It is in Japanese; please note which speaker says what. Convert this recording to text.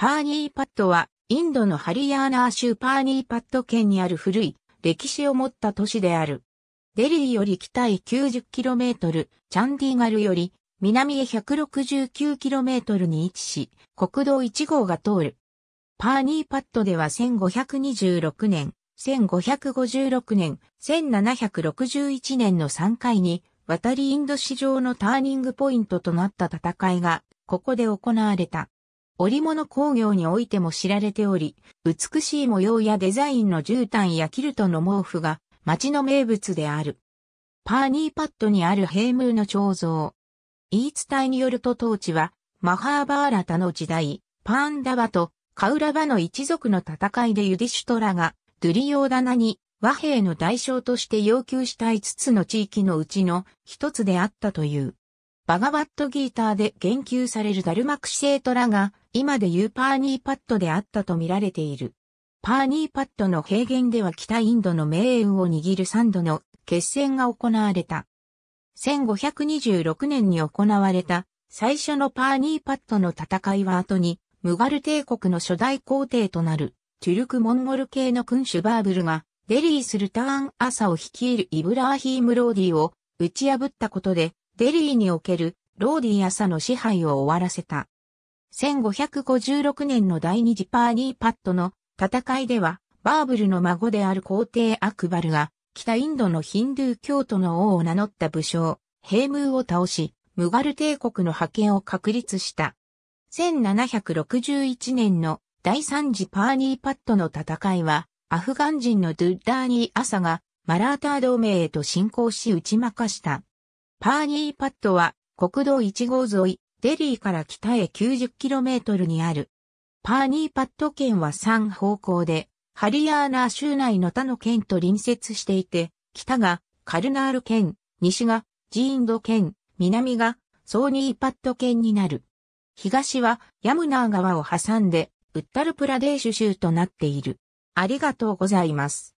Speaker 1: パーニーパッドは、インドのハリヤーナー州パーニーパッド県にある古い歴史を持った都市である。デリーより北へ 90km、チャンディーガルより南へ 169km に位置し、国道1号が通る。パーニーパッドでは1526年、1556年、1761年の3回に、渡りインド市場のターニングポイントとなった戦いが、ここで行われた。織物工業においても知られており、美しい模様やデザインの絨毯やキルトの毛布が町の名物である。パーニーパッドにあるヘームーの彫像。言い伝えによると当地は、マハーバーラタの時代、パーンダバとカウラバの一族の戦いでユディシュトラが、ドゥリオーダナに和平の代償として要求した5つの地域のうちの一つであったという。バガバットギーターで言及されるダルマクシエトラが、今でいうパーニーパッドであったと見られている。パーニーパッドの平原では北インドの命運を握る三度の決戦が行われた。1526年に行われた最初のパーニーパッドの戦いは後にムガル帝国の初代皇帝となるチュルクモンゴル系の君主バーブルがデリー・スルターン・アサを率いるイブラーヒーム・ローディを打ち破ったことでデリーにおけるローディ・アサの支配を終わらせた。1556年の第二次パーニーパットの戦いでは、バーブルの孫である皇帝アクバルが、北インドのヒンドゥー教徒の王を名乗った武将、ヘームーを倒し、ムガル帝国の覇権を確立した。1761年の第三次パーニーパットの戦いは、アフガン人のドゥッダーニー・アサが、マラーター同盟へと侵攻し打ち負かした。パーニーパットは、国道1号沿い、デリーから北へ 90km にある。パーニーパット県は3方向で、ハリアーナー州内の他の県と隣接していて、北がカルナール県、西がジーンド県、南がソーニーパット県になる。東はヤムナー川を挟んで、ウッタルプラデーシュ州となっている。ありがとうございます。